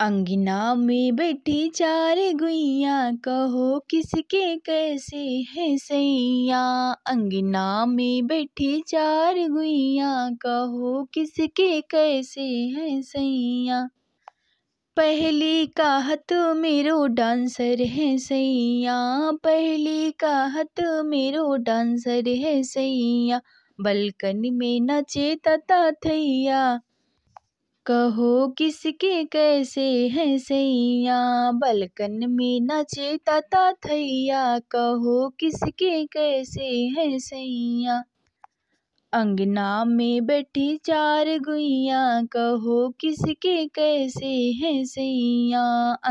अंगना में बैठी चार गुइया कहो किसके कैसे है सैया अंगना में बैठी चार गुइया कहो किसके कैसे है सैया पहली का मेरो डांसर है सैया पहली का मेरो डांसर है सैया बलकन में नचे तथा थैया कहो किसके कैसे है सैया बलकन में नाचे ताता थैया कहो किसके कैसे है सैया अंगना में बैठी चार गुइया कहो किसके कैसे है सैया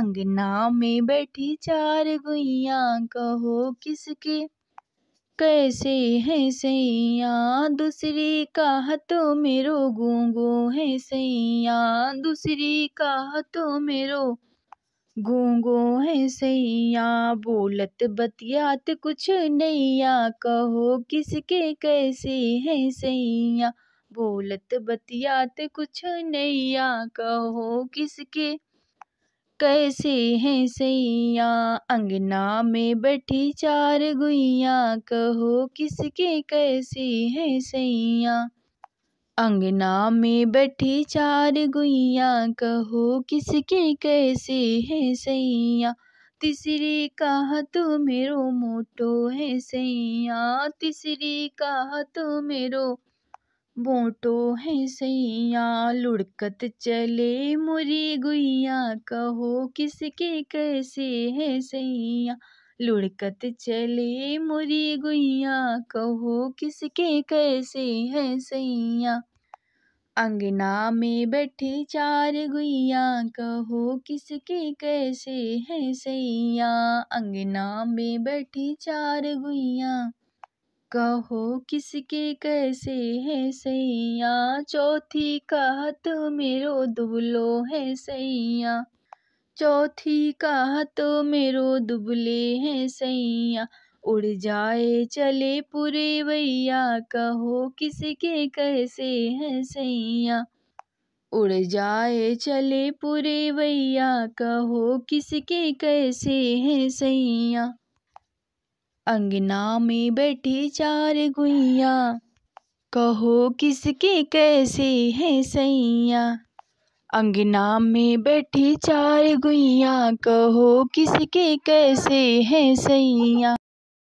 अंगना में बैठी चार गुइया कहो किसके कैसे है सैया दूसरी का तो मेरो गूंगो है सैया दूसरी का तो मेरो गूंगो है सैया बोलत बतियात कुछ नैया कहो किसके कैसे है सैया बोलत बतियात कुछ नैया कहो किसके कैसे हैं सैया अंगना में बैठी चार गुइया कहो किसके कैसे हैं सैया अंगना में बैठी चार गुइया कहो किसके कैसे हैं सैया तीसरी कहा तो मेरो मोटो है सैया तीसरी कहा तो मेरो बोटो है सैया लुढ़कत चले मुरी गुइया कहो किसके कैसे है सैया लुढ़कत चले मुरी गुइया कहो किसके कैसे है सैया अंगना में बैठे चार गुइया कहो किसके कैसे है सैया अंगना में बैठे चार गुइया कहो किसके कैसे है सैया चौथी का मेरो दुबलो है सैया चौथी का मेरो दुबले है सैया उड़ जाए चले पूरे भैया कहो किसके कैसे है सैया उड़ जाए चले पूरे भैया कहो किसके कैसे है सैया अंगना में बैठी चार गुइया कहो किसके कैसे हैं सैया अंगना में बैठी चार गुइया कहो किसके कैसे हैं सैया